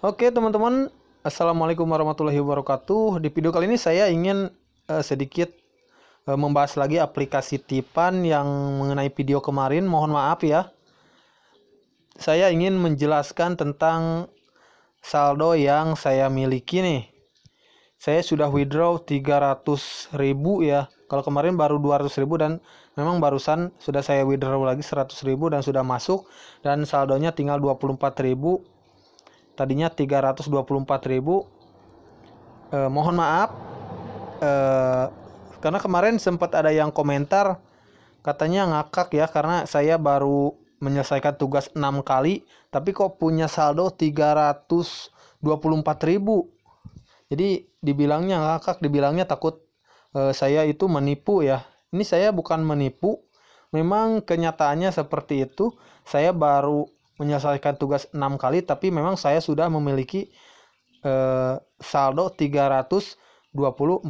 Oke teman-teman, Assalamualaikum warahmatullahi wabarakatuh. Di video kali ini saya ingin uh, sedikit uh, membahas lagi aplikasi tipan yang mengenai video kemarin. Mohon maaf ya. Saya ingin menjelaskan tentang saldo yang saya miliki nih. Saya sudah withdraw 300.000 ya. Kalau kemarin baru 200.000 dan memang barusan sudah saya withdraw lagi 100.000 dan sudah masuk dan saldonya tinggal 24.000 tadinya 324.000 ribu eh, mohon maaf eh, karena kemarin sempat ada yang komentar katanya ngakak ya karena saya baru menyelesaikan tugas 6 kali tapi kok punya saldo 324.000 jadi dibilangnya ngakak dibilangnya takut e, saya itu menipu ya ini saya bukan menipu memang kenyataannya seperti itu saya baru menyelesaikan tugas 6 kali tapi memang saya sudah memiliki eh, saldo 324.000.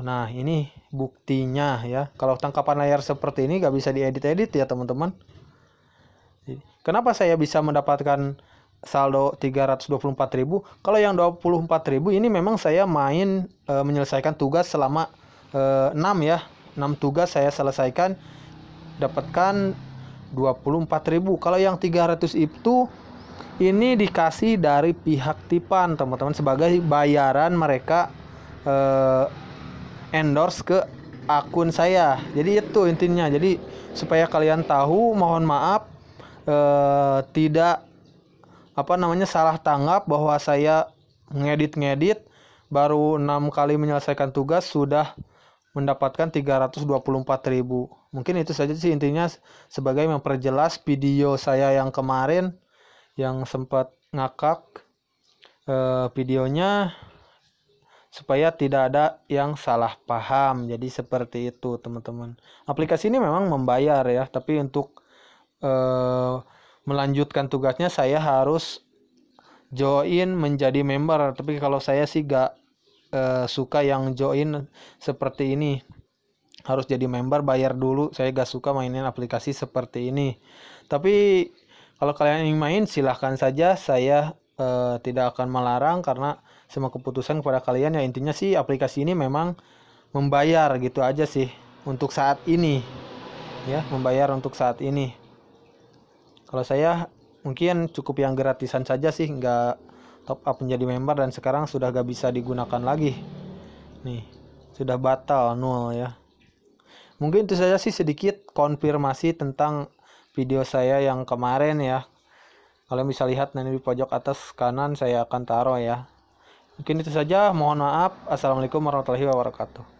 Nah, ini buktinya ya. Kalau tangkapan layar seperti ini gak bisa diedit-edit ya, teman-teman. Kenapa saya bisa mendapatkan saldo 324.000? Kalau yang 24.000 ini memang saya main e, menyelesaikan tugas selama e, eh, 6 ya. 6 tugas saya selesaikan dapatkan 24.000 kalau yang 300 itu ini dikasih dari pihak Tipan teman-teman sebagai bayaran mereka eh, endorse ke akun saya jadi itu intinya jadi supaya kalian tahu mohon maaf eh, tidak apa namanya salah tanggap bahwa saya ngedit-ngedit baru enam kali menyelesaikan tugas sudah mendapatkan 324.000. Mungkin itu saja sih intinya sebagai memperjelas video saya yang kemarin yang sempat ngakak eh, videonya supaya tidak ada yang salah paham. Jadi seperti itu, teman-teman. Aplikasi ini memang membayar ya, tapi untuk eh, melanjutkan tugasnya saya harus join menjadi member. Tapi kalau saya sih gak uh, suka yang join seperti ini harus jadi member bayar dulu saya gak suka mainin aplikasi seperti ini tapi kalau kalian ingin main silahkan saja saya uh, tidak akan melarang karena semua keputusan kepada kalian ya intinya sih aplikasi ini memang membayar gitu aja sih untuk saat ini ya membayar untuk saat ini kalau saya mungkin cukup yang gratisan saja sih nggak top up menjadi member dan sekarang sudah gak bisa digunakan lagi nih sudah batal nol ya mungkin itu saja sih sedikit konfirmasi tentang video saya yang kemarin ya kalian bisa lihat nanti di pojok atas kanan saya akan taruh ya mungkin itu saja mohon maaf assalamualaikum warahmatullahi wabarakatuh